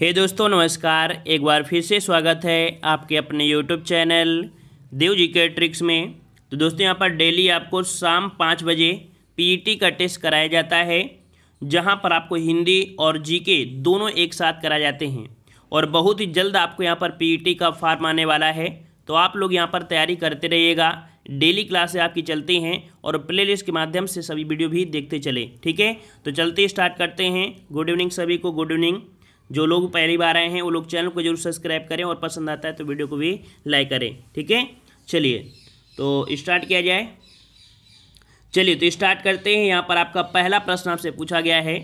हे दोस्तों नमस्कार एक बार फिर से स्वागत है आपके अपने यूट्यूब चैनल देव जी के ट्रिक्स में तो दोस्तों यहाँ पर डेली आपको शाम पाँच बजे पीटी e का टेस्ट कराया जाता है जहाँ पर आपको हिंदी और जीके दोनों एक साथ कराए जाते हैं और बहुत ही जल्द आपको यहाँ पर पीटी e का फार्म आने वाला है तो आप लोग यहाँ पर तैयारी करते रहिएगा डेली क्लासें आपकी चलती हैं और प्ले के माध्यम से सभी वीडियो भी देखते चले ठीक है तो चलते स्टार्ट करते हैं गुड इवनिंग सभी को गुड इवनिंग जो लोग पहली बार आए हैं वो लोग चैनल को जरूर सब्सक्राइब करें और पसंद आता है तो वीडियो को भी लाइक करें ठीक है चलिए तो स्टार्ट किया जाए चलिए तो स्टार्ट करते हैं यहाँ पर आपका पहला प्रश्न आपसे पूछा गया है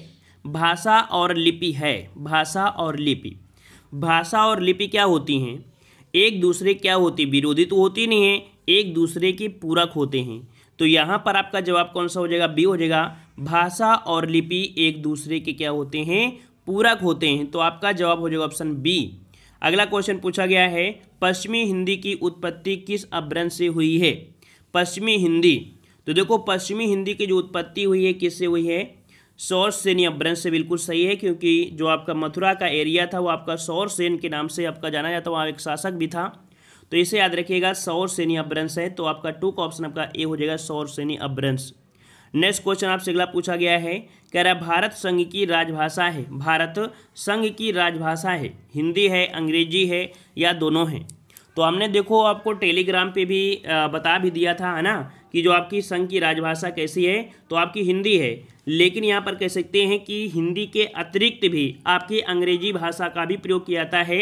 भाषा और लिपि है भाषा और लिपि भाषा और लिपि क्या होती हैं एक दूसरे क्या होती विरोधी तो होती नहीं है एक दूसरे के पूरक होते हैं तो यहाँ पर आपका जवाब कौन सा हो जाएगा बी हो जाएगा भाषा और लिपि एक दूसरे के क्या होते हैं पूरक होते हैं तो आपका जवाब हो जाएगा ऑप्शन बी अगला क्वेश्चन पूछा गया है पश्चिमी हिंदी की उत्पत्ति किस अभ्रंश से हुई है पश्चिमी हिंदी तो देखो पश्चिमी हिंदी की जो उत्पत्ति हुई है किससे हुई है सौर सेन अभ्रंश से बिल्कुल सही है क्योंकि जो आपका मथुरा का एरिया था वो आपका सौर सेन के नाम से आपका जाना जाता वहाँ एक शासक भी था तो इसे याद रखिएगा सौर सेनी अभ्रंश है तो आपका टू का ऑप्शन आपका ए हो जाएगा सौर सेनी अभ्रंश नेक्स्ट क्वेश्चन आपसे अगला पूछा गया है कह रहा है भारत संघ की राजभाषा है भारत संघ की राजभाषा है हिंदी है अंग्रेजी है या दोनों है तो हमने देखो आपको टेलीग्राम पे भी बता भी दिया था है ना कि जो आपकी संघ की राजभाषा कैसी है तो आपकी हिंदी है लेकिन यहाँ पर कह सकते हैं कि हिंदी के अतिरिक्त भी आपकी अंग्रेजी भाषा का भी प्रयोग किया जाता है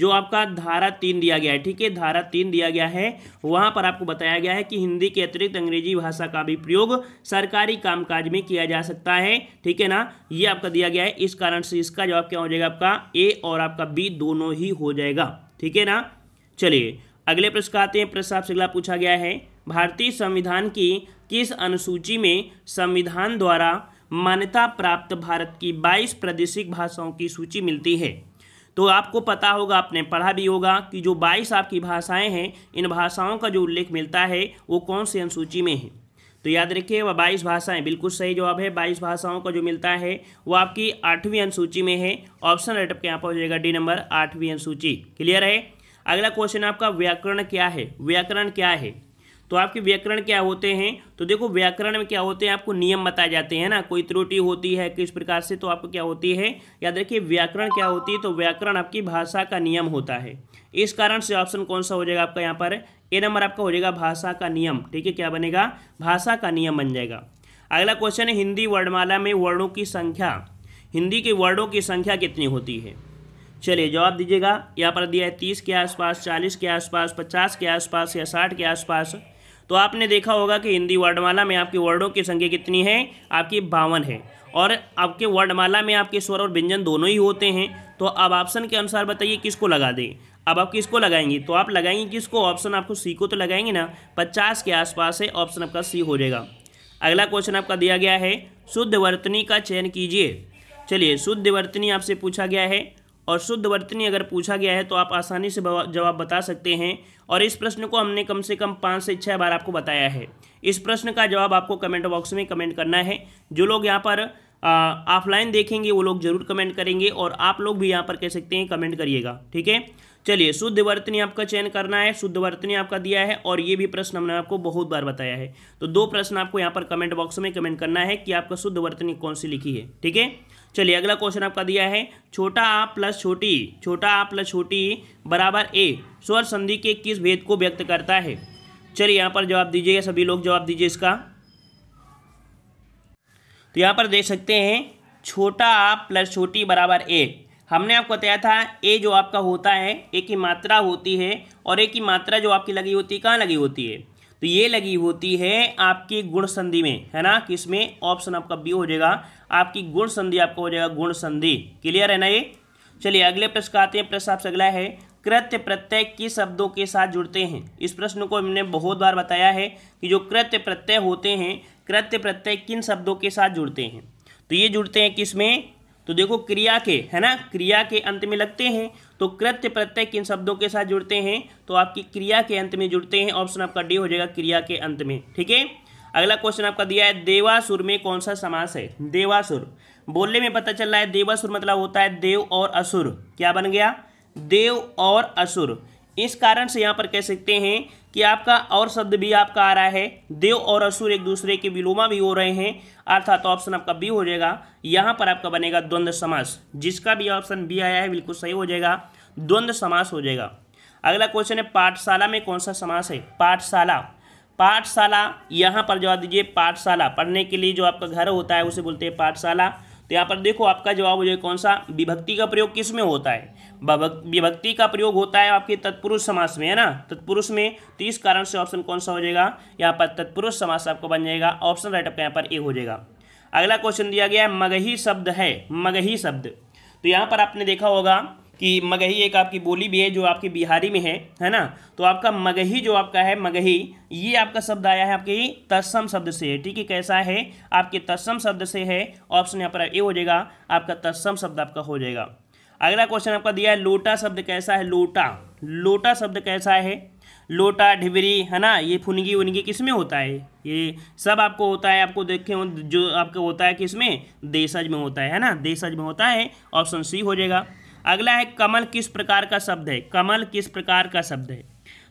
जो आपका धारा तीन दिया गया है ठीक है धारा तीन दिया गया है वहाँ पर आपको बताया गया है कि हिंदी के अतिरिक्त अंग्रेजी भाषा का भी प्रयोग सरकारी कामकाज में किया जा सकता है ठीक है ना ये आपका दिया गया है इस कारण से इसका जवाब क्या हो जाएगा आपका ए और आपका बी दोनों ही हो जाएगा ठीक है ना चलिए अगले प्रश्न का आते हैं प्रश्न आपसे अगला पूछा गया है भारतीय संविधान की किस अनुसूची में संविधान द्वारा मान्यता प्राप्त भारत की 22 प्रादेशिक भाषाओं की सूची मिलती है तो आपको पता होगा आपने पढ़ा भी होगा कि जो बाईस आपकी भाषाएं हैं इन भाषाओं का जो उल्लेख मिलता है वो कौन सी अनुसूची में है तो याद रखिए वह बाईस भाषाएं बिल्कुल सही जवाब है बाईस भाषाओं का जो मिलता है वो आपकी आठवीं अनुसूची में है ऑप्शन राइट के यहाँ पर हो जाएगा डी नंबर आठवीं अनुसूची क्लियर है अगला क्वेश्चन आपका व्याकरण क्या है व्याकरण क्या है तो आपके व्याकरण क्या होते हैं तो देखो व्याकरण में क्या होते हैं आपको नियम बताए जाते हैं ना कोई त्रुटि होती है किस प्रकार से तो आपको क्या होती है याद रखिए व्याकरण क्या होती है तो व्याकरण आपकी भाषा का नियम होता है इस कारण से ऑप्शन कौन सा हो जाएगा आपका यहाँ पर ए नंबर आपका हो जाएगा भाषा का नियम ठीक है क्या बनेगा भाषा का नियम बन जाएगा अगला क्वेश्चन है हिंदी वर्णमाला में वर्णों की संख्या हिंदी के वर्णों की संख्या कितनी होती है चलिए जवाब दीजिएगा यहाँ पर दिया है तीस के आसपास चालीस के आसपास पचास के आसपास या साठ के आसपास तो आपने देखा होगा कि हिंदी वर्णमाला में आपकी वर्डों की संख्या कितनी है आपकी बावन है और आपके वर्णमाला में आपके स्वर और व्यंजन दोनों ही होते हैं तो अब ऑप्शन के अनुसार बताइए किसको लगा दें अब आप किसको लगाएंगे तो आप लगाएंगे किसको ऑप्शन आपको सी को तो लगाएंगे ना पचास के आसपास है ऑप्शन आपका सी हो जाएगा अगला क्वेश्चन आपका दिया गया है शुद्ध वर्तनी का चयन कीजिए चलिए शुद्ध वर्तनी आपसे पूछा गया है और शुद्ध वर्तनी अगर पूछा गया है तो आप आसानी से जवाब बता सकते हैं और इस प्रश्न को हमने कम से कम पाँच से छः बार आपको बताया है इस प्रश्न का जवाब आपको कमेंट बॉक्स में कमेंट करना है जो लोग यहाँ पर ऑफलाइन देखेंगे वो लोग जरूर कमेंट करेंगे और आप लोग भी यहाँ पर कह सकते हैं कमेंट करिएगा ठीक है चलिए शुद्ध वर्तनी आपका चयन करना है शुद्ध वर्तनी आपका दिया है और ये भी प्रश्न हमने आपको बहुत बार बताया है तो दो प्रश्न आपको यहाँ पर कमेंट बॉक्स में कमेंट करना है कि आपका शुद्ध वर्तनी कौन सी लिखी है ठीक है चलिए अगला क्वेश्चन आपका दिया है छोटा आ प्लस छोटी छोटा आ प्लस छोटी बराबर ए स्वर संधि के किस भेद को व्यक्त करता है चलिए यहाँ पर जवाब दीजिएगा सभी लोग जवाब दीजिए इसका तो यहाँ पर देख सकते हैं छोटा आ प्लस छोटी बराबर ए हमने आपको बताया था ए जो आपका होता है ए की मात्रा होती है और ए की मात्रा जो आपकी लगी होती है कहाँ लगी होती है तो ये लगी होती है आपकी गुण संधि में है ना किसमें ऑप्शन आपका बी हो जाएगा आपकी गुण संधि आपका हो जाएगा गुण संधि क्लियर है ना ये चलिए अगले प्रश्न का आते हैं प्रश्न आपसे अगला है कृत्य प्रत्यय किस शब्दों के साथ जुड़ते हैं इस प्रश्न को हमने बहुत बार बताया है कि जो कृत्य प्रत्यय होते हैं कृत्य प्रत्यय किन शब्दों के साथ जुड़ते हैं तो ये जुड़ते हैं किसमें तो देखो क्रिया के है ना क्रिया के अंत में लगते हैं तो कृत्य प्रत्यय किन शब्दों के साथ जुड़ते हैं तो आपकी क्रिया के अंत में जुड़ते हैं ऑप्शन आपका डी हो जाएगा क्रिया के अंत में ठीक है अगला क्वेश्चन आपका दिया है देवासुर में कौन सा समास है देवासुर बोलने में पता चल रहा है देवासुर मतलब होता है देव और असुर क्या बन गया देव और असुर इस कारण से यहाँ पर कह सकते हैं कि आपका और शब्द भी आपका आ रहा है देव और असुर एक दूसरे के विलोमा भी हो रहे हैं अर्थात तो ऑप्शन आपका बी हो जाएगा यहाँ पर आपका बनेगा द्वंद्व समास जिसका भी ऑप्शन बी आया है बिल्कुल सही हो जाएगा द्वंद्व समास हो जाएगा अगला क्वेश्चन है पाठशाला में कौन सा समास है पाठशाला पाठशाला यहाँ पर जवाब दीजिए पाठशाला पढ़ने के लिए जो आपका घर होता है उसे बोलते हैं पाठशाला तो यहाँ पर देखो आपका जवाब हो जाए कौन सा विभक्ति का प्रयोग किस में होता है विभक्ति का प्रयोग होता है आपके तत्पुरुष समास में है ना तत्पुरुष में तो इस कारण से ऑप्शन कौन सा हो जाएगा यहाँ पर तत्पुरुष समास आपको बन जाएगा ऑप्शन राइट आपका यहाँ पर ए हो जाएगा अगला क्वेश्चन दिया गया है मगही शब्द है मगही शब्द तो यहाँ पर आपने देखा होगा कि मगही एक आपकी बोली भी है जो आपकी बिहारी में है है ना तो आपका मगही जो आपका है मगही ये आपका शब्द आया है आपके तत्सम शब्द से है ठीक है कैसा है आपके तत्सम शब्द से है ऑप्शन यहाँ पर ए हो जाएगा आपका तत्सम शब्द आपका हो जाएगा अगला क्वेश्चन आपका दिया है लोटा शब्द कैसा है लोटा लोटा शब्द कैसा है लोटा ढिबरी है ना ये फुनगी उनगी किस में होता है ये सब आपको होता है आपको देखे जो आपको होता है किस में देशज में होता है है ना देशज में होता है ऑप्शन सी हो जाएगा अगला है कमल किस प्रकार का शब्द है कमल किस प्रकार का शब्द है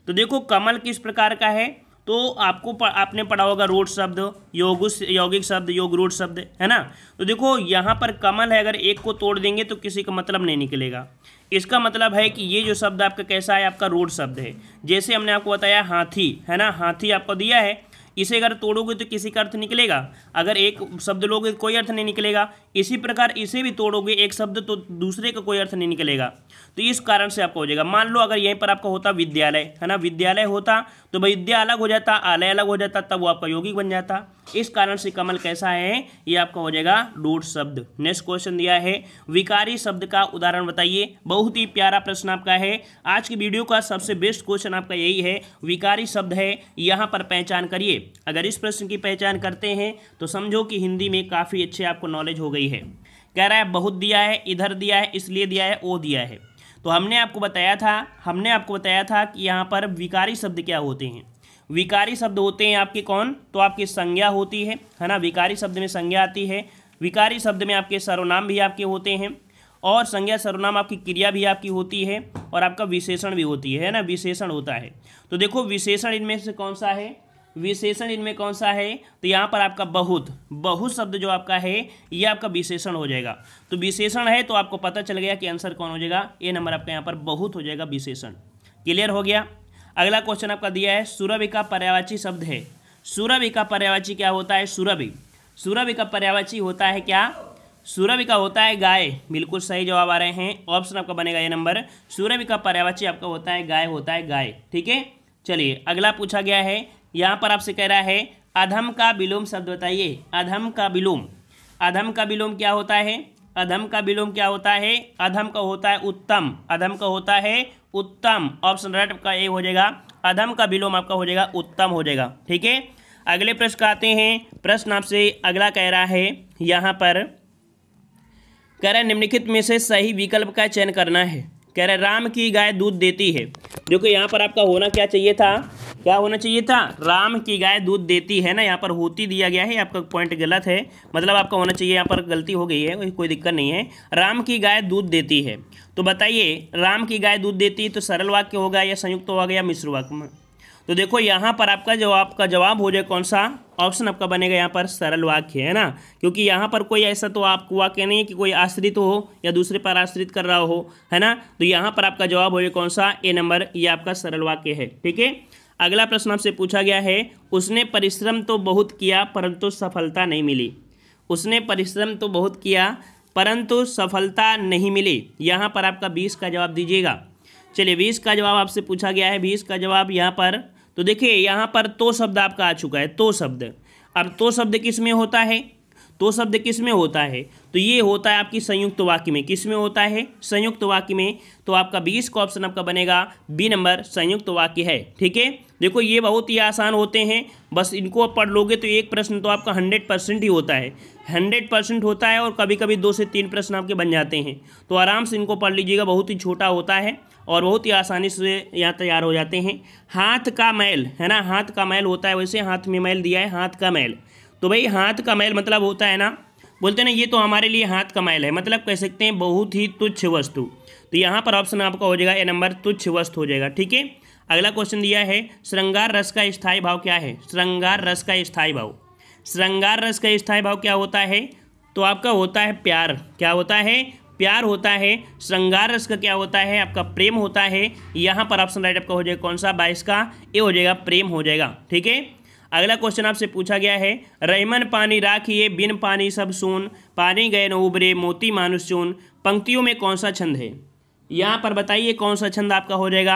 तो देखो कमल किस प्रकार का है तो आपको प, आपने पढ़ा होगा रूट शब्द योग यौगिक शब्द योग रूट शब्द है ना तो देखो यहाँ पर कमल है अगर एक को तोड़ देंगे तो किसी का मतलब नहीं निकलेगा इसका मतलब है कि ये जो शब्द आपका कैसा है आपका रूट शब्द है जैसे हमने आपको बताया हाथी है ना हाथी आपको दिया है इसे अगर तोड़ोगे तो किसी का अर्थ निकलेगा अगर एक शब्द लोगे तो कोई अर्थ नहीं निकलेगा इसी प्रकार इसे भी तोड़ोगे एक शब्द तो दूसरे का कोई अर्थ नहीं निकलेगा तो इस कारण से आपका हो जाएगा मान लो अगर यहीं पर आपका होता विद्यालय है ना विद्यालय होता तो भाई विद्या अलग हो जाता आलय अलग हो जाता तब वो आपका यौगिक बन जाता इस कारण से कमल कैसा है ये आपका हो जाएगा डूट शब्द नेक्स्ट क्वेश्चन दिया है विकारी शब्द का उदाहरण बताइए बहुत ही प्यारा प्रश्न आपका है आज की वीडियो का सबसे बेस्ट क्वेश्चन आपका यही है विकारी शब्द है यहाँ पर पहचान करिए अगर इस प्रश्न की पहचान करते हैं तो समझो कि हिंदी में काफ़ी अच्छे आपको नॉलेज हो गई है कह रहा है बहुत दिया है इधर दिया है इसलिए दिया है ओ दिया है तो हमने आपको बताया था हमने आपको बताया था कि यहाँ पर विकारी शब्द क्या होते हैं विकारी शब्द होते हैं आपके कौन तो आपकी संज्ञा होती है है ना विकारी शब्द में संज्ञा आती है विकारी शब्द में आपके सर्वनाम भी आपके होते हैं और संज्ञा सर्वनाम आपकी क्रिया भी आपकी होती है और आपका विशेषण भी होती है ना विशेषण होता है तो देखो विशेषण इनमें से कौन सा है विशेषण इनमें कौन सा है तो यहाँ पर आपका बहुत बहुत शब्द जो आपका है ये आपका विशेषण हो जाएगा तो विशेषण है तो आपको पता चल गया कि आंसर कौन हो जाएगा ए नंबर आपका यहाँ पर बहुत हो जाएगा विशेषण क्लियर हो गया अगला क्वेश्चन आपका दिया है सूरभ का पर्यावाची शब्द है सूरभ का पर्यावाची क्या होता है सूरभ सूरभ का पर्यावाची होता है क्या सूरभ का होता है गाय बिल्कुल सही जवाब आ रहे हैं ऑप्शन आपका बनेगा ये नंबर सूरभ का पर्यावाची आपका होता है गाय होता है गाय ठीक है चलिए अगला पूछा गया है यहाँ पर आपसे कह रहा है अधम का विलोम शब्द बताइए अधम का विलोम अधम का विलोम क्या होता है अधम का विलोम क्या होता है अधम का होता है उत्तम अधम का होता है उत्तम ऑप्शन राइट का ए हो जाएगा अधम का विलोम आपका हो जाएगा उत्तम हो जाएगा ठीक है अगले प्रश्न का आते हैं प्रश्न आपसे अगला कह रहा है यहाँ पर कह रहा है निम्नलिखित में से सही विकल्प का चयन करना है कह रहे राम की गाय दूध देती है देखो यहाँ पर आपका होना क्या चाहिए था क्या होना चाहिए था राम की गाय दूध देती है ना यहाँ पर होती दिया गया है आपका पॉइंट गलत है मतलब आपका होना चाहिए यहाँ पर गलती हो गई है कोई दिक्कत नहीं है राम की गाय दूध देती है तो बताइए राम की गाय दूध देती है तो सरल वाक्य होगा या संयुक्त तो होगा या मिश्र वाक्य में तो देखो यहाँ पर आपका जो आपका जवाब हो जाए कौन सा ऑप्शन आपका बनेगा यहाँ पर सरल वाक्य है ना क्योंकि यहाँ पर कोई ऐसा तो आपको वाक्य नहीं है कि कोई आश्रित हो या दूसरे पर आश्रित कर रहा हो है ना तो यहाँ पर आपका जवाब हो जाए कौन सा ए नंबर ये आपका सरल वाक्य है ठीक है अगला प्रश्न आपसे पूछा गया है उसने परिश्रम तो बहुत किया परंतु सफलता नहीं मिली उसने परिश्रम तो बहुत किया परंतु सफलता नहीं मिली यहाँ पर आपका बीस का जवाब दीजिएगा चलिए बीस का जवाब आपसे पूछा गया है बीस का जवाब यहाँ पर तो देखिए यहाँ पर तो शब्द आपका आ चुका है तो शब्द अब तो शब्द किस में होता है तो शब्द किस में होता है तो ये होता है आपकी संयुक्त वाक्य में किस में होता है संयुक्त वाक्य में तो आपका बीस का ऑप्शन आपका बनेगा बी नंबर संयुक्त वाक्य है ठीक है देखो ये बहुत ही आसान होते हैं बस इनको आप पढ़ लोगे तो एक प्रश्न तो आपका हंड्रेड परसेंट ही होता है हंड्रेड परसेंट होता है और कभी कभी दो से तीन प्रश्न आपके बन जाते हैं तो आराम से इनको पढ़ लीजिएगा बहुत ही छोटा होता है और बहुत ही आसानी से यहाँ तैयार हो जाते हैं हाथ का मैल है ना हाथ का मैल होता है वैसे हाथ में मैल दिया है हाथ का मैल तो भाई हाथ का मैल मतलब होता है ना बोलते हैं ना ये तो हमारे लिए हाथ का मैल है मतलब कह सकते हैं बहुत ही तुच्छ वस्तु तो यहाँ पर ऑप्शन आपका हो जाएगा ए नंबर तुच्छ वस्तु हो जाएगा ठीक है अगला क्वेश्चन दिया है श्रृंगार रस का स्थायी भाव क्या है श्रृंगार रस का स्थायी भाव श्रृंगार रस का स्थायी भाव क्या होता है तो आपका होता है प्यार क्या होता है प्यार होता है श्रृंगार रस का क्या होता है आपका प्रेम होता है यहाँ पर ऑप्शन राइट आपका हो जाएगा कौन सा बाईस का ये हो जाएगा प्रेम हो जाएगा ठीक है अगला क्वेश्चन आपसे पूछा गया है रहमन पानी राखिए बिन पानी सब सुन पानी गए न उबरे मोती मानुष चून पंक्तियों में कौन सा छंद है यहाँ पर बताइए कौन सा छंद आपका हो जाएगा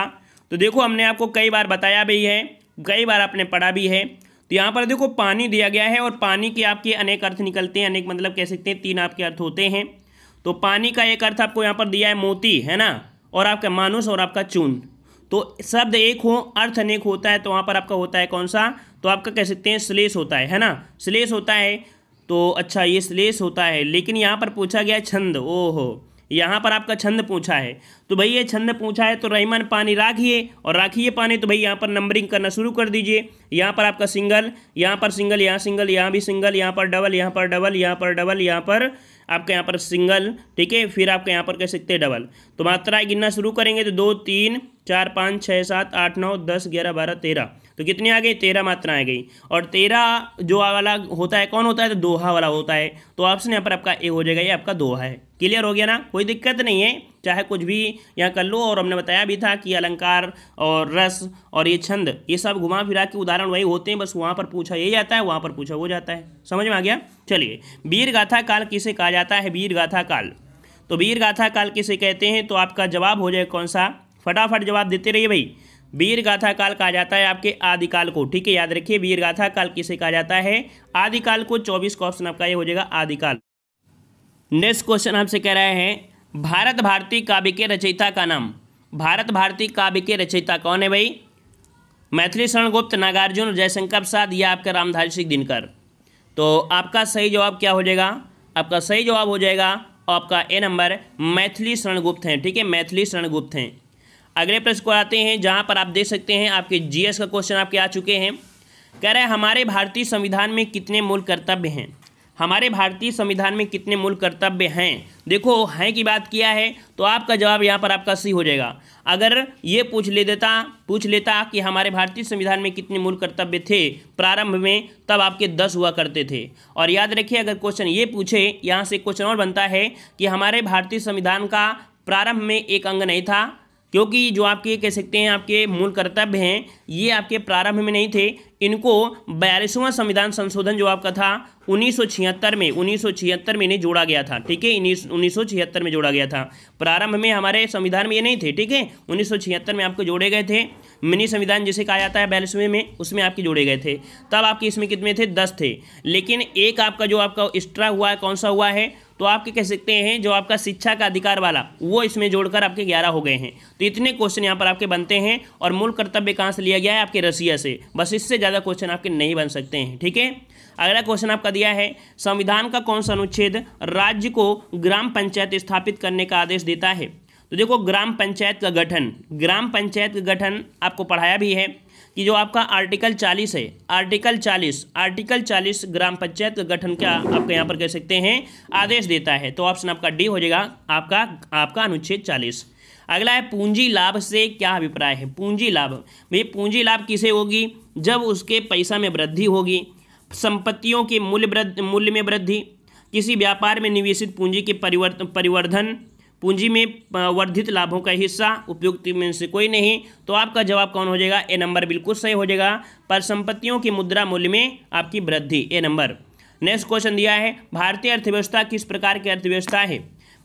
तो देखो हमने आपको कई बार बताया भी है कई बार आपने पढ़ा भी है तो यहाँ पर देखो पानी दिया गया है और पानी के आपके अनेक अर्थ निकलते हैं अनेक मतलब कह सकते हैं तीन आपके अर्थ होते हैं तो पानी का एक अर्थ आपको यहाँ पर दिया है मोती है ना और आपका मानुष और आपका चून तो शब्द एक हो अर्थ अनेक होता है तो वहाँ पर आपका होता है कौन सा तो आपका कह सकते हैं स्लेस होता है है ना स्लेस होता है तो अच्छा ये स्लेस होता है लेकिन यहाँ पर पूछा गया छंद ओहो यहाँ पर आपका छंद पूछा है तो भाई ये छंद पूछा है तो रहीमान पानी राखिए और राखिए पानी तो भाई यहाँ पर नंबरिंग करना शुरू कर दीजिए यहाँ पर आपका सिंगल यहाँ पर सिंगल यहाँ सिंगल यहाँ भी सिंगल यहाँ पर डबल यहाँ पर डबल यहाँ पर डबल यहाँ पर आपके यहाँ पर सिंगल ठीक है फिर आपके यहाँ पर कह सकते हैं डबल तो मात्राएँ गिनना शुरू करेंगे तो दो तीन चार पाँच छः सात आठ नौ दस ग्यारह बारह तेरह तो कितनी आ गई तेरह मात्रा आ गई और तेरह जो वाला होता है कौन होता है तो दोहा वाला होता है तो ऑप्शन यहाँ पर आपका ए हो जाएगा ये आपका दोहा है क्लियर हो गया ना कोई दिक्कत नहीं है चाहे कुछ भी यहाँ कर लो और हमने बताया भी था कि अलंकार और रस और ये छंद ये सब घुमा फिरा के उदाहरण वही होते हैं बस वहाँ पर पूछा ये जाता है वहाँ पर पूछा वो जाता है समझ में आ गया चलिए वीर गाथा काल किसे कहा जाता है वीर गाथा काल तो वीर गाथा काल किसे कहते हैं तो आपका जवाब हो जाए कौन सा फटाफट जवाब देते रहिए भाई वीर गाथा काल कहा जाता है आपके आदिकाल को ठीक है याद रखिए वीर गाथा काल किसे कहा जाता है आदिकाल को चौबीस का ऑप्शन आपका ये हो जाएगा आदिकाल नेक्स्ट क्वेश्चन हमसे कह रहे हैं भारत भारती काव्य के रचयिता का नाम भारत भारती काव्य के रचयिता कौन है भाई मैथिली शरण गुप्त नागार्जुन जयशंकर प्रसाद या आपका रामधारी सिंह दिनकर तो आपका सही जवाब क्या हो जाएगा आपका सही जवाब हो जाएगा आपका ए नंबर मैथिली शरण गुप्त हैं ठीक है मैथिली शरण गुप्त हैं अगले प्रश्न को आते हैं जहाँ पर आप देख सकते हैं आपके जीएस का क्वेश्चन आपके आ चुके हैं कह रहे हैं हमारे भारतीय संविधान में कितने मूल कर्तव्य हैं हमारे भारतीय संविधान में कितने मूल कर्तव्य हैं देखो हैं की बात किया है तो आपका जवाब यहाँ पर आपका सी हो जाएगा अगर ये पूछ ले देता पूछ लेता कि हमारे भारतीय संविधान में कितने मूल कर्तव्य थे प्रारंभ में तब आपके दस हुआ करते थे और याद रखिए अगर क्वेश्चन ये पूछे यहाँ से क्वेश्चन और बनता है कि हमारे भारतीय संविधान का प्रारंभ में एक अंग नहीं था क्योंकि जो आपके कह सकते हैं आपके मूल कर्तव्य हैं ये आपके प्रारंभ में नहीं थे इनको बयालीसवां संविधान संशोधन जो आपका था 1976 में 1976 में इन्हें जोड़ा गया था ठीक है उन्नीस में जोड़ा गया था प्रारंभ में हमारे संविधान में ये नहीं थे ठीक है 1976 में आपको जोड़े गए थे मिनी संविधान जिसे कहा जाता है बयालीसवें में उसमें आपके जोड़े गए थे तब आपके इसमें कितने थे दस थे लेकिन एक आपका जो आपका एक्स्ट्रा हुआ है कौन सा हुआ है तो आपके कह सकते हैं जो आपका शिक्षा का अधिकार वाला वो इसमें जोड़कर आपके ग्यारह हो गए हैं तो इतने क्वेश्चन यहाँ पर आपके बनते हैं और मूल कर्तव्य कहाँ से लिया गया है आपके रसिया से बस इससे ज़्यादा क्वेश्चन आपके नहीं बन सकते हैं ठीक है अगला क्वेश्चन आपका दिया है संविधान का कौन सा अनुच्छेद राज्य को ग्राम पंचायत स्थापित करने का आदेश देता है तो देखो ग्राम पंचायत का गठन ग्राम पंचायत का गठन आपको पढ़ाया भी है कि जो आपका आर्टिकल 40 है आर्टिकल 40 आर्टिकल 40 ग्राम पंचायत का गठन क्या आपके यहाँ पर कह सकते हैं आदेश देता है तो ऑप्शन आपका डी हो जाएगा आपका आपका अनुच्छेद चालीस अगला है पूंजी लाभ से क्या अभिप्राय है पूंजी लाभ भाई पूंजी लाभ किसे होगी जब उसके पैसा में वृद्धि होगी संपत्तियों के मूल्य मूल्य में वृद्धि किसी व्यापार में निवेशित पूंजी के परिवर्तन परिवर्धन पूंजी में वर्धित लाभों का हिस्सा उपयुक्त में से कोई नहीं तो आपका जवाब कौन हो जाएगा ए नंबर बिल्कुल सही हो जाएगा पर संपत्तियों की मुद्रा मूल्य में आपकी वृद्धि ए नंबर नेक्स्ट क्वेश्चन दिया है भारतीय अर्थव्यवस्था किस प्रकार की अर्थव्यवस्था है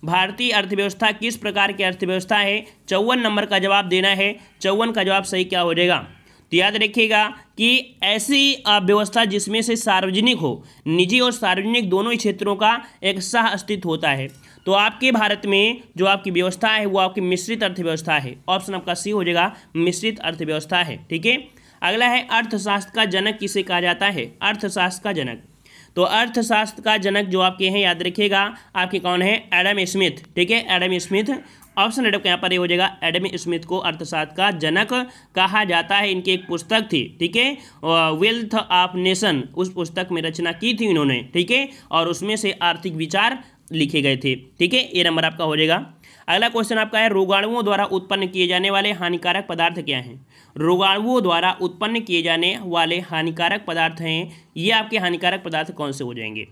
भारतीय अर्थव्यवस्था किस प्रकार की अर्थव्यवस्था है चौवन नंबर का जवाब देना है चौवन का जवाब सही क्या हो जाएगा तो याद रखिएगा कि ऐसी व्यवस्था जिसमें से सार्वजनिक हो निजी और सार्वजनिक दोनों ही क्षेत्रों का एक सह अस्तित्व होता है तो आपके भारत में जो आपकी व्यवस्था है वो आपकी मिश्रित अर्थव्यवस्था है ऑप्शन आपका सी हो जाएगा मिश्रित अर्थव्यवस्था है ठीक है अगला है अर्थशास्त्र का जनक किसे कहा जाता है अर्थशास्त्र का जनक तो अर्थशास्त्र का जनक जो आपके हैं याद रखिएगा आपके कौन है एडम स्मिथ ठीक है एडम स्मिथ ऑप्शन रेड यहाँ पर ये हो जाएगा एडम स्मिथ को अर्थशास्त्र का जनक कहा जाता है इनकी एक पुस्तक थी ठीक है वेल्थ ऑफ नेशन उस पुस्तक में रचना की थी इन्होंने ठीक है और उसमें से आर्थिक विचार लिखे गए थे ठीक है ये नंबर आपका हो जाएगा अगला क्वेश्चन आपका है रोगाणुओं द्वारा उत्पन्न किए जाने वाले हानिकारक पदार्थ क्या हैं रोगाणुओं द्वारा उत्पन्न किए जाने वाले हानिकारक पदार्थ हैं ये आपके हानिकारक पदार्थ कौन से हो जाएंगे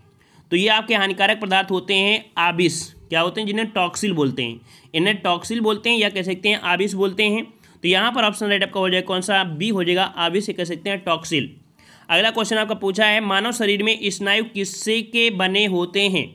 तो ये आपके हानिकारक पदार्थ होते हैं आबिस क्या होते हैं जिन्हें टॉक्सिल बोलते हैं इन्हें टॉक्सिल बोलते हैं या कह सकते हैं आबिस बोलते हैं तो यहाँ पर ऑप्शन राइट आपका हो जाएगा कौन सा बी हो जाएगा आबिस कह सकते हैं टॉक्सिल अगला क्वेश्चन आपका पूछा है मानव शरीर में स्नायु किससे के बने होते हैं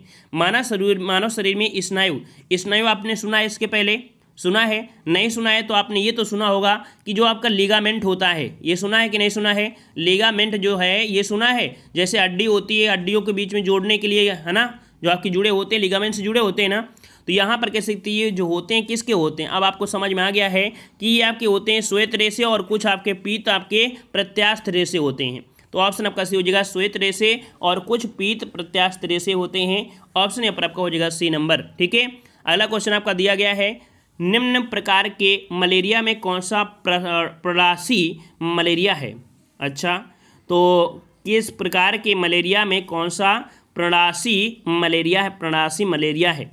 मानव शरीर मानव शरीर में स्नायु स्नायु आपने सुना है इसके पहले सुना है नहीं सुना है तो आपने ये तो सुना होगा कि जो आपका लीगामेंट होता है ये सुना है कि नहीं सुना है लीगामेंट जो है ये सुना है जैसे हड्डी होती है हड्डियों के बीच में जोड़ने के लिए है ना जो आपके जुड़े होते हैं लीगामेंट से जुड़े होते हैं ना तो यहाँ पर कह सकते हैं जो होते हैं किसके होते हैं अब आपको समझ में आ गया है कि ये आपके होते हैं श्वेत रेसे और कुछ आपके पीत आपके प्रत्यास्थ रेसे होते हैं तो ऑप्शन आपका सी हो जाएगा श्वेत रेसे और कुछ पीत प्रत्यास्थ रेसे होते हैं ऑप्शन यहाँ पर आपका हो जाएगा सी नंबर ठीक है अगला क्वेश्चन आपका दिया गया है निम्न प्रकार के मलेरिया में कौन सा प्रवासी मलेरिया है अच्छा तो किस प्रकार के मलेरिया में कौन सा प्रणासी मलेरिया है प्रणासी मलेरिया है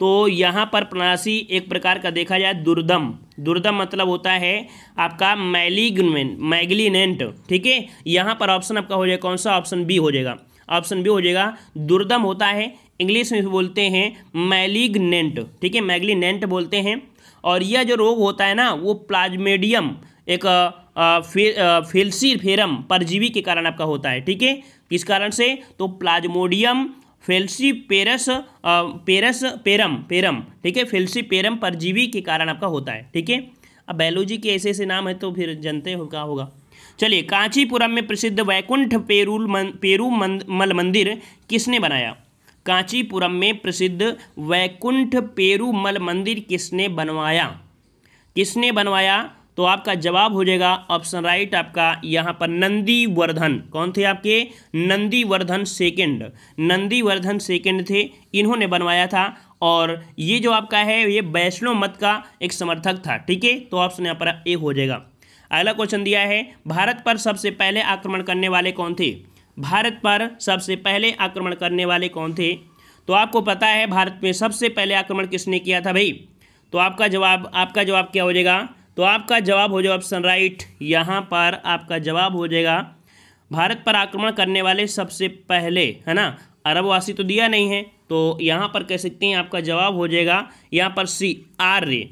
तो यहाँ पर प्रणासी एक प्रकार का देखा जाए दुर्दम दुर्दम मतलब होता है आपका मैलिग्नमेंट मैग्लिनेंट ठीक है यहाँ पर ऑप्शन आपका हो जाएगा कौन सा ऑप्शन बी हो जाएगा ऑप्शन बी हो जाएगा दुर्दम होता है इंग्लिश में बोलते हैं मैलिग्नेंट ठीक है मैगलीनेंट बोलते हैं और यह जो रोग होता है ना वो प्लाज्मेडियम एक फे, फेरम परजीवी के कारण आपका होता है ठीक है किस कारण से तो प्लाज्मोडियम फेल्सी पेरस पेरस पेरम पेरम ठीक है फेल्सी पेरम परजीवी के कारण आपका होता है ठीक है अब बायोलॉजी के ऐसे ऐसे नाम है तो फिर जनते हो क्या होगा चलिए कांचीपुरम में प्रसिद्ध वैकुंठ पेरूल मन, पेरू मल मंदिर किसने बनाया कांचीपुरम में प्रसिद्ध वैकुंठ पेरूमल मंदिर किसने बनवाया किसने बनवाया तो आपका जवाब हो जाएगा ऑप्शन राइट आपका यहाँ पर नंदीवर्धन कौन थे आपके नंदीवर्धन सेकंड नंदीवर्धन सेकंड थे इन्होंने बनवाया था और ये जो आपका है ये वैष्णव मत का एक समर्थक था ठीक है तो ऑप्शन यहाँ पर ए हो जाएगा अगला क्वेश्चन दिया है भारत पर सबसे पहले आक्रमण करने वाले कौन थे भारत पर सबसे पहले आक्रमण करने वाले कौन थे तो आपको पता है भारत में सबसे पहले आक्रमण किसने किया था भाई तो आपका जवाब आपका जवाब क्या हो जाएगा तो आपका जवाब हो जाएगा ऑप्शन राइट यहाँ पर आपका जवाब हो जाएगा भारत पर आक्रमण करने वाले सबसे पहले है ना अरबवासी तो दिया नहीं है तो यहाँ पर कह सकते हैं आपका जवाब हो जाएगा यहाँ पर सी आर्य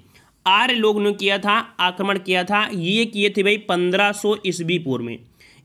आर्य लोग ने किया था आक्रमण किया था ये किए थे भाई पंद्रह सौ ईस्वी पूर्व में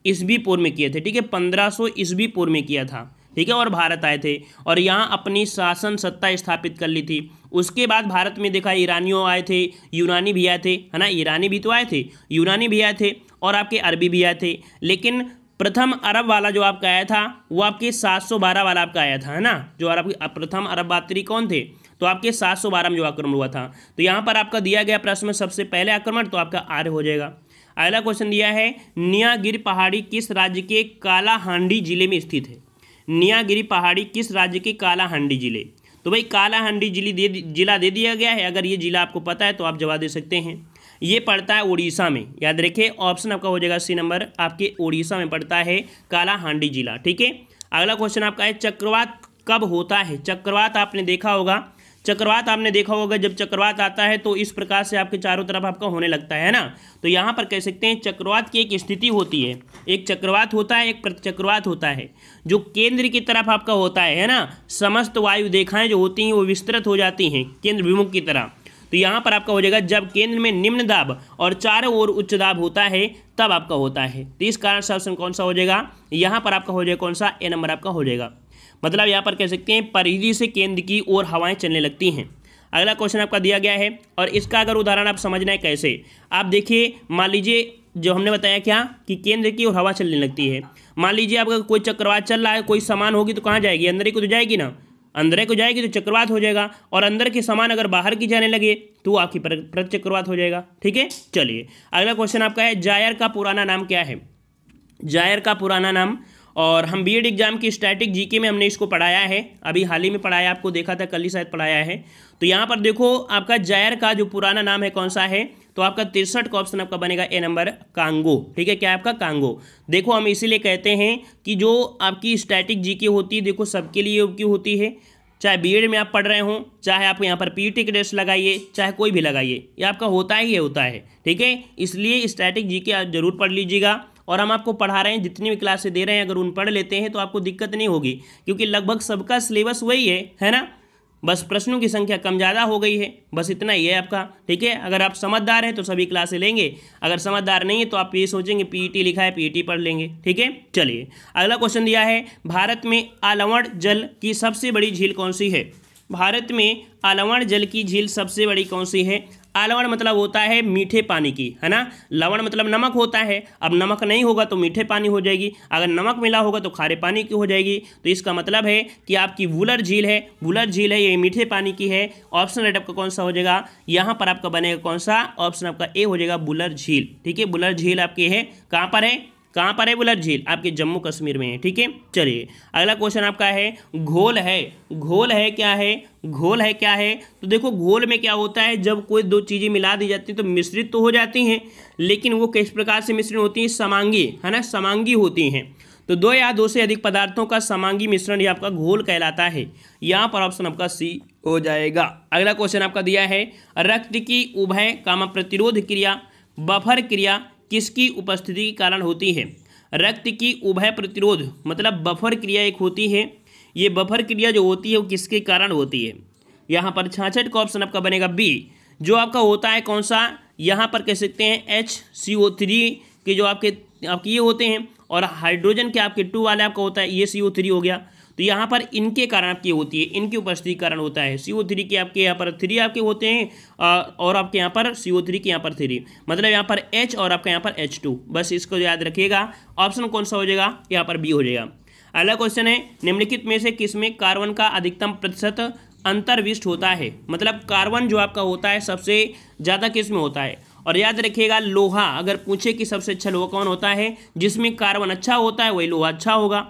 ईस्वी पूर्व में किए थे ठीक है पंद्रह सौ ईस्वी पूर्व में किया था ठीक है और भारत आए थे और यहाँ अपनी शासन सत्ता स्थापित कर ली थी उसके बाद भारत में देखा ईरानियों आए थे यूनानी भी आए थे है ना ईरानी भी तो आए थे यूनानी भी आए थे और आपके अरबी भी आए थे लेकिन प्रथम अरब वाला जो आपका आया था वो आपके 712 वाला आपका आया था है ना जो अरब प्रथम अरब बात्री कौन थे तो आपके सात सौ बारह में जो आक्रमण हुआ था तो यहाँ पर आपका दिया गया प्रश्न में सबसे पहले आक्रमण तो आपका आर्य हो जाएगा अगला क्वेश्चन दिया है नियागिरी पहाड़ी किस राज्य के कालाहांडी जिले में स्थित है नियागिरी पहाड़ी किस राज्य के कालाहांडी जिले तो भाई कालाहांडी जिले दे जिला दे दिया गया है अगर ये जिला आपको पता है तो आप जवाब दे सकते हैं ये पड़ता है उड़ीसा में याद रखिए ऑप्शन आपका हो जाएगा सी नंबर आपके उड़ीसा में पड़ता है कालाहांडी जिला ठीक है अगला क्वेश्चन आपका है चक्रवात कब होता है चक्रवात आपने देखा होगा चक्रवात आपने देखा होगा जब चक्रवात आता है तो इस प्रकार से आपके चारों तरफ आपका होने लगता है ना तो यहाँ पर कह सकते हैं चक्रवात की एक स्थिति होती है एक चक्रवात होता है एक चक्रवात होता है जो केंद्र की तरफ आपका होता है है ना समस्त वायु देखाएँ जो होती हैं वो विस्तृत हो जाती हैं केंद्र विमुख की तरह तो यहाँ पर आपका हो जाएगा जब केंद्र में निम्न दाब और चारों ओर उच्च दाब होता है तब आपका होता है तो इस कारण से ऑप्शन कौन सा हो जाएगा यहाँ पर आपका हो जाएगा कौन सा ए नंबर आपका हो जाएगा मतलब यहाँ पर कह सकते हैं परिधि से केंद्र की ओर हवाएं चलने लगती हैं अगला क्वेश्चन आपका दिया गया है और इसका अगर उदाहरण आप समझना है कैसे आप देखिए मान लीजिए जो हमने बताया क्या कि केंद्र की ओर हवा चलने लगती है मान लीजिए आपका कोई चक्रवात चल रहा है कोई सामान होगी तो कहाँ जाएगी अंदर ही को तो जाएगी ना अंदर को जाएगी तो चक्रवात हो जाएगा और अंदर के सामान अगर बाहर की जाने लगे तो आपकी प्रत चक्रवात हो जाएगा ठीक है चलिए अगला क्वेश्चन आपका है जायर का पुराना नाम क्या है जायर का पुराना नाम और हम बीएड एग्ज़ाम e की स्टैटिक जीके में हमने इसको पढ़ाया है अभी हाल ही में पढ़ाया आपको देखा था कल ही शायद पढ़ाया है तो यहाँ पर देखो आपका जायर का जो पुराना नाम है कौन सा है तो आपका तिरसठ का ऑप्शन आपका बनेगा ए नंबर कांगो ठीक है क्या आपका कांगो देखो हम इसीलिए कहते हैं कि जो आपकी स्टैटिक जीके होती है देखो सबके लिए उपकी होती है चाहे बीएड e में आप पढ़ रहे हों चाहे आप यहाँ पर पीटी टी के लगाइए चाहे कोई भी लगाइए ये आपका होता ही है होता है ठीक है इसलिए स्टैटिक जी के आप जरूर पढ़ लीजिएगा और हम आपको पढ़ा रहे हैं जितनी भी क्लासें दे रहे हैं अगर उन पढ़ लेते हैं तो आपको दिक्कत नहीं होगी क्योंकि लगभग सबका सिलेबस वही है है ना बस प्रश्नों की संख्या कम ज़्यादा हो गई है बस इतना ही है आपका ठीक है अगर आप समझदार हैं तो सभी क्लासें लेंगे अगर समझदार नहीं है तो आप ये सोचेंगे पीईटी e लिखा है पीईटी e पढ़ लेंगे ठीक है चलिए अगला क्वेश्चन दिया है भारत में आलवण जल की सबसे बड़ी झील कौन सी है भारत में आलवण जल की झील सबसे बड़ी कौन सी है आलवण मतलब होता है मीठे पानी की है ना लवण मतलब नमक होता है अब नमक नहीं होगा तो मीठे पानी हो जाएगी अगर नमक मिला होगा तो खारे पानी की हो जाएगी तो इसका मतलब है कि आपकी वुलर झील है वुलर झील है ये मीठे पानी की है ऑप्शन राइट आपका कौन सा हो जाएगा यहाँ पर आपका बनेगा कौन सा ऑप्शन आपका ए हो जाएगा बुलर झील ठीक है बुलर झील आपकी है कहाँ पर है कहाँ पर है बुलर झील आपके जम्मू कश्मीर में है ठीक है चलिए अगला क्वेश्चन आपका है घोल है घोल है क्या है घोल है क्या है तो देखो घोल में क्या होता है जब कोई दो चीज़ें मिला दी जाती है तो मिश्रित तो हो जाती हैं लेकिन वो किस प्रकार से मिश्रण होती हैं समांगी है ना समांगी होती हैं तो दो या दो से अधिक पदार्थों का समांगी मिश्रण ये आपका घोल कहलाता है यहाँ पर ऑप्शन आपका सी हो जाएगा अगला क्वेश्चन आपका दिया है रक्त की उभय कामा प्रतिरोध क्रिया बफर क्रिया किसकी उपस्थिति के कारण होती है रक्त की उभय प्रतिरोध मतलब बफर क्रिया एक होती है ये बफर क्रिया जो होती है वो किसके कारण होती है यहाँ पर छाछठ का ऑप्शन आपका बनेगा बी जो आपका होता है कौन सा यहाँ पर कह सकते हैं एच सी ओ थ्री के जो आपके आपके ये होते हैं और हाइड्रोजन के आपके टू वाले आपका होता है ये सी ओ थ्री हो गया तो यहाँ पर इनके कारण आपकी होती है इनके उपस्थिति कारण होता है सी ओ थ्री के आपके यहाँ पर थ्री आपके होते हैं और आपके यहाँ पर सी ओ थ्री के यहाँ पर थ्री मतलब यहाँ पर एच और आपका यहाँ पर एच टू बस इसको याद रखिएगा ऑप्शन कौन सा हो जाएगा यहाँ पर बी हो जाएगा अगला क्वेश्चन है निम्नलिखित में से किसमें कार्बन का अधिकतम प्रतिशत अंतर्विष्ट होता है मतलब कार्बन जो आपका होता है सबसे ज़्यादा किस में होता है और याद रखिएगा लोहा अगर पूछे कि सबसे अच्छा लोहा कौन होता है जिसमें कार्बन अच्छा होता है वही लोहा अच्छा होगा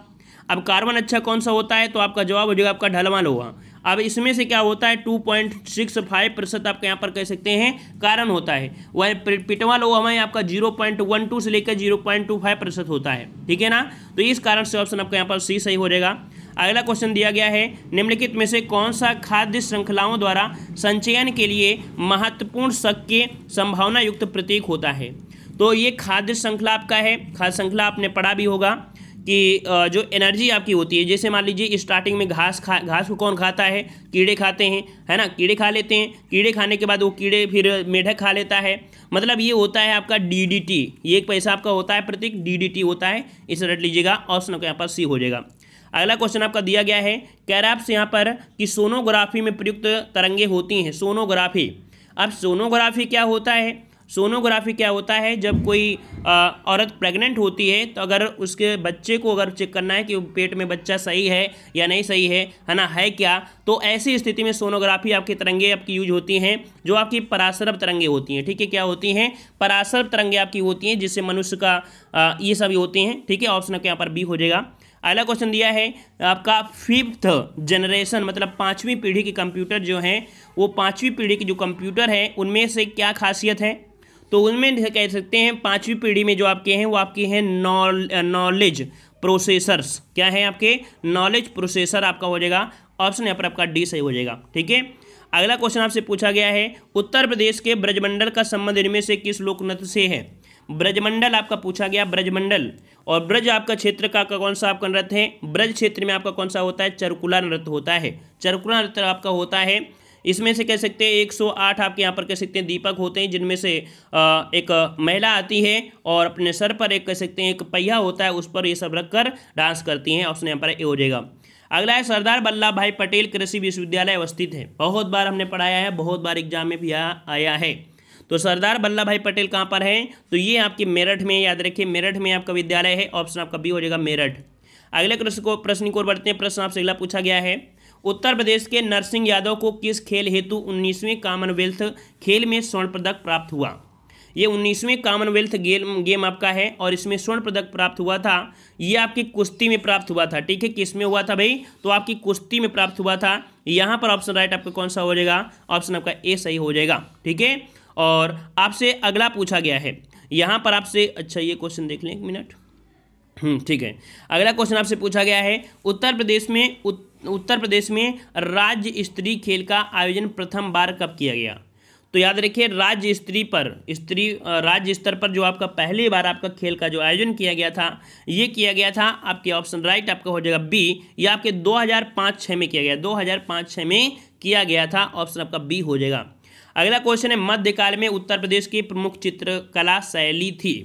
अब कार्बन अच्छा कौन सा होता है तो आपका जवाब हो जाएगा आपका ढलवा लोहा अब इसमें से क्या होता है टू पॉइंट सिक्स फाइव प्रतिशत आपके यहाँ पर कह सकते हैं कारण होता है वह पिटवा लोहा में आपका जीरो पॉइंट वन टू से लेकर जीरो पॉइंट टू फाइव प्रतिशत होता है ठीक है ना तो इस कारण से ऑप्शन आपका यहाँ पर सी सही हो जाएगा अगला क्वेश्चन दिया गया है निम्नलिखित में से कौन सा खाद्य श्रृंखलाओं द्वारा संचयन के लिए महत्वपूर्ण शक के संभावना युक्त प्रतीक होता है तो ये खाद्य श्रृंखला आपका है खाद्य श्रृंखला आपने पढ़ा भी होगा कि जो एनर्जी आपकी होती है जैसे मान लीजिए स्टार्टिंग में घास खा घास को कौन खाता है कीड़े खाते हैं है ना कीड़े खा लेते हैं कीड़े खाने के बाद वो कीड़े फिर मेढक खा लेता है मतलब ये होता है आपका डीडीटी ये एक पैसा आपका होता है प्रतीक डीडीटी होता है इसे रट लीजिएगा ऑप्शन आपका यहाँ पर सी हो जाएगा अगला क्वेश्चन आपका दिया गया है कैराप्स यहाँ पर कि सोनोग्राफी में प्रयुक्त तरंगे होती हैं सोनोग्राफी अब सोनोग्राफी क्या होता है सोनोग्राफी क्या होता है जब कोई आ, औरत प्रेग्नेंट होती है तो अगर उसके बच्चे को अगर चेक करना है कि पेट में बच्चा सही है या नहीं सही है है ना है क्या तो ऐसी स्थिति में सोनोग्राफी आपकी तरंगे आपकी यूज होती हैं जो आपकी परासरभ तरंगे होती हैं ठीक है क्या होती हैं परासरभ तरंगे आपकी होती हैं जिससे मनुष्य का आ, ये सभी होती हैं ठीक है ऑप्शन आपके यहाँ पर बी हो जाएगा अगला क्वेश्चन दिया है आपका फिफ्थ जनरेशन मतलब पाँचवीं पीढ़ी के कंप्यूटर जो हैं वो पाँचवीं पीढ़ी के जो कंप्यूटर हैं उनमें से क्या खासियत है तो उनमें कह सकते हैं पांचवी पीढ़ी में जो आपके हैं वो आपके हैं नॉलेज प्रोसेसर्स क्या है आपके नॉलेज प्रोसेसर आपका हो जाएगा ऑप्शन यहाँ पर आपका डी सही हो जाएगा ठीक है अगला क्वेश्चन आपसे पूछा गया है उत्तर प्रदेश के ब्रजमंडल का संबंध इनमें से किस लोकनृत्य से है ब्रजमंडल आपका पूछा गया ब्रजमंडल और ब्रज आपका क्षेत्र का, का कौन सा आपका नृत्य है ब्रज क्षेत्र में आपका कौन सा होता है चरकुला नृत्य होता है चरकुला नृत्य आपका होता है इसमें से कह सकते हैं 108 आपके यहाँ पर कह सकते हैं दीपक होते हैं जिनमें से एक महिला आती है और अपने सर पर एक कह सकते हैं एक पहिया होता है उस पर ये सब रख कर डांस करती हैं ऑप्शन यहाँ पर ए हो जाएगा अगला है सरदार वल्लभ भाई पटेल कृषि विश्वविद्यालय अवस्थित है बहुत बार हमने पढ़ाया है बहुत बार एग्जाम में भी आया है तो सरदार वल्लभ भाई पटेल कहाँ पर हैं तो ये आपके मेरठ में याद रखिए मेरठ में आपका विद्यालय है ऑप्शन आपका बी हो जाएगा मेरठ अगले प्रश्न को प्रश्न की ओर बढ़ते हैं प्रश्न आपसे अगला पूछा गया है उत्तर प्रदेश के नरसिंह यादव को किस खेल हेतु उन्नीसवें कॉमनवेल्थ खेल में स्वर्ण पदक प्राप्त हुआ ये उन्नीसवें कॉमनवेल्थ गेम गेम आपका है और इसमें स्वर्ण पदक प्राप्त हुआ था ये आपकी कुश्ती में प्राप्त हुआ था ठीक है किस में हुआ था भाई तो आपकी कुश्ती में प्राप्त हुआ था यहाँ पर ऑप्शन राइट आपका कौन सा हो जाएगा ऑप्शन आपका ए सही हो जाएगा ठीक है और आपसे अगला पूछा गया है यहाँ पर आपसे अच्छा ये क्वेश्चन देख लें एक मिनट हम्म, ठीक है अगला क्वेश्चन आपसे पूछा गया है उत्तर प्रदेश में उत, उत्तर प्रदेश में राज्य स्त्री खेल का आयोजन प्रथम बार कब किया गया तो याद रखिए राज्य स्त्री पर स्त्री राज्य स्तर पर जो आपका पहली बार आपका खेल का जो आयोजन किया गया था ये किया गया था आपके ऑप्शन राइट आपका हो जाएगा बी या आपके 2005 हजार में किया गया 2005 हजार में किया गया था ऑप्शन आपका बी हो जाएगा अगला क्वेश्चन है मध्यकाल में उत्तर प्रदेश की प्रमुख चित्रकला शैली थी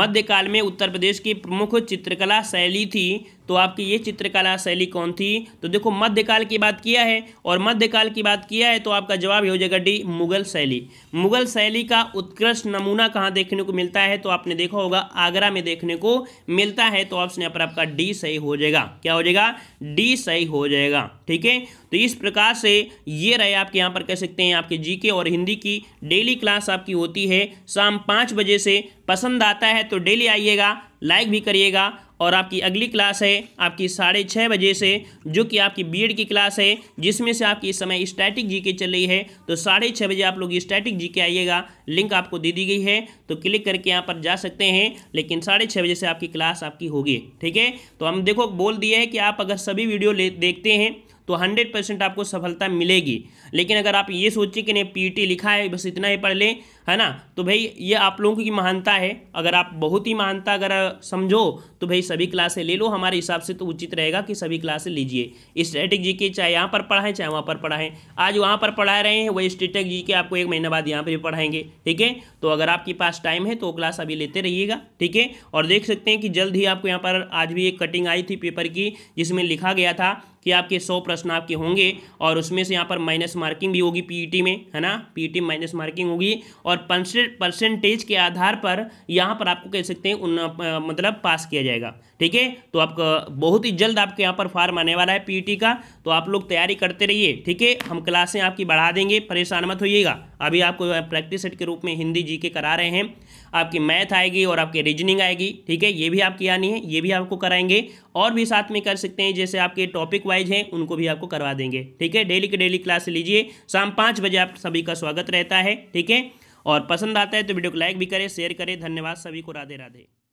मध्यकाल में उत्तर प्रदेश की प्रमुख चित्रकला शैली थी तो आपकी ये चित्रकला शैली कौन थी तो देखो मध्यकाल की बात किया है और मध्यकाल की बात किया है तो आपका जवाब हो जाएगा डी मुगल शैली मुगल शैली का उत्कृष्ट नमूना कहाँ देखने को मिलता है तो आपने देखा होगा आगरा में देखने को मिलता है तो ऑप्शन यहाँ पर आपका डी सही हो जाएगा क्या हो जाएगा डी सही हो जाएगा ठीक है तो इस प्रकार से ये रहे आपके यहाँ पर कह सकते हैं आपके जीके और हिंदी की डेली क्लास आपकी होती है शाम पाँच बजे से पसंद आता है तो डेली आइएगा लाइक भी करिएगा और आपकी अगली क्लास है आपकी साढ़े छः बजे से जो कि आपकी बीएड की क्लास है जिसमें से आपकी इस समय स्टैटिक जी के चल रही है तो साढ़े छः बजे आप लोग स्टैटिक जी के आइएगा लिंक आपको दे दी गई है तो क्लिक करके यहाँ पर जा सकते हैं लेकिन साढ़े छः बजे से आपकी क्लास आपकी होगी ठीक है तो हम देखो बोल दिए है कि आप अगर सभी वीडियो ले देखते हैं तो 100 परसेंट आपको सफलता मिलेगी लेकिन अगर आप ये सोचिए कि नहीं पी e लिखा है बस इतना ही पढ़ लें है ना तो भाई ये आप लोगों की महानता है अगर आप बहुत ही महानता अगर समझो तो भाई सभी क्लासें ले लो हमारे हिसाब से तो उचित रहेगा कि सभी क्लासें लीजिए स्ट्रेटिक जी के चाहे यहाँ पर पढ़ाएं चाहे वहाँ पर पढ़ाएं आज वहाँ पर पढ़ा रहे हैं वही स्ट्रेटिक जी के आपको एक महीने बाद यहाँ पर भी पढ़ाएंगे ठीक है तो अगर आपके पास टाइम है तो क्लास अभी लेते रहिएगा ठीक है और देख सकते हैं कि जल्द ही आपको यहाँ पर आज भी एक कटिंग आई थी पेपर की जिसमें लिखा गया था कि आपके सौ प्रश्न आपके होंगे और उसमें से यहाँ पर माइनस मार्किंग भी होगी पीईटी में है ना पीईटी माइनस मार्किंग होगी और और परसेंटेज के आधार पर यहाँ पर आपको कह सकते हैं उन आ, मतलब पास किया जाएगा ठीक है तो आपका बहुत ही जल्द आपके यहाँ पर फार्म आने वाला है पीटी e का तो आप लोग तैयारी करते रहिए ठीक है हम क्लासें आपकी बढ़ा देंगे परेशान मत होइएगा अभी आपको प्रैक्टिस सेट के रूप में हिंदी जी के करा रहे हैं आपकी मैथ आएगी और आपकी रीजनिंग आएगी ठीक है ये भी आपकी आनी है ये भी आपको कराएंगे और भी साथ में कर सकते हैं जैसे आपके टॉपिक वाइज हैं उनको भी आपको करवा देंगे ठीक है डेली के डेली क्लास लीजिए शाम पाँच बजे आप सभी का स्वागत रहता है ठीक है और पसंद आता है तो वीडियो को लाइक भी करें शेयर करें धन्यवाद सभी को राधे राधे